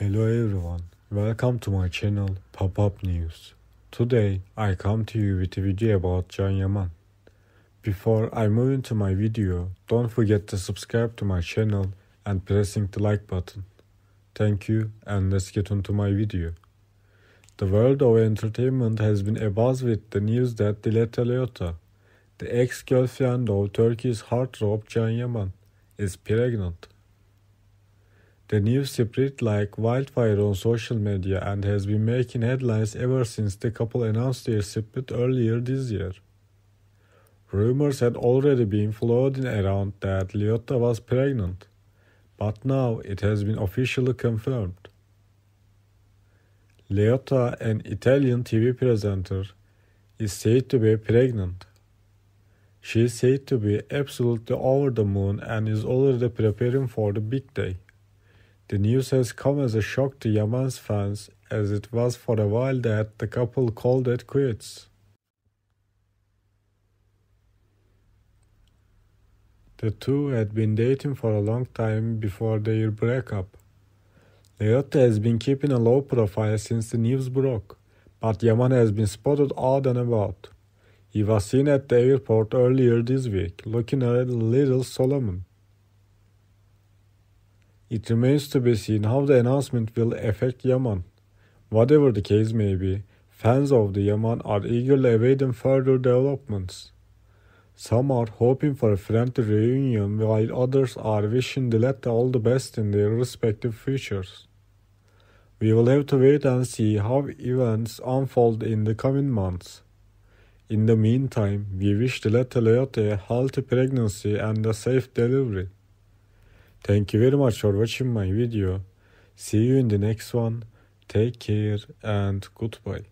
Hello everyone, welcome to my channel Pop-Up News. Today I come to you with a video about Can Yaman. Before I move into my video, don't forget to subscribe to my channel and pressing the like button. Thank you and let's get on to my video. The world of entertainment has been abuzz with the news that Dile Leota, the ex-girlfriend of Turkey's heartthrob Can Yaman, is pregnant. The news spread like wildfire on social media and has been making headlines ever since the couple announced their split earlier this year. Rumors had already been floating around that Leotta was pregnant, but now it has been officially confirmed. Leotta, an Italian TV presenter, is said to be pregnant. She is said to be absolutely over the moon and is already preparing for the big day. The news has come as a shock to Yaman's fans, as it was for a while that the couple called it quits. The two had been dating for a long time before their breakup. Leotta has been keeping a low profile since the news broke, but Yaman has been spotted out and about. He was seen at the airport earlier this week, looking a little solemn. It remains to be seen how the announcement will affect Yaman. Whatever the case may be, fans of the Yaman are eagerly awaiting further developments. Some are hoping for a friendly reunion, while others are wishing the latter all the best in their respective futures. We will have to wait and see how events unfold in the coming months. In the meantime, we wish the latter Leote a healthy pregnancy and a safe delivery. Thank you very much for watching my video. See you in the next one. Take care and goodbye.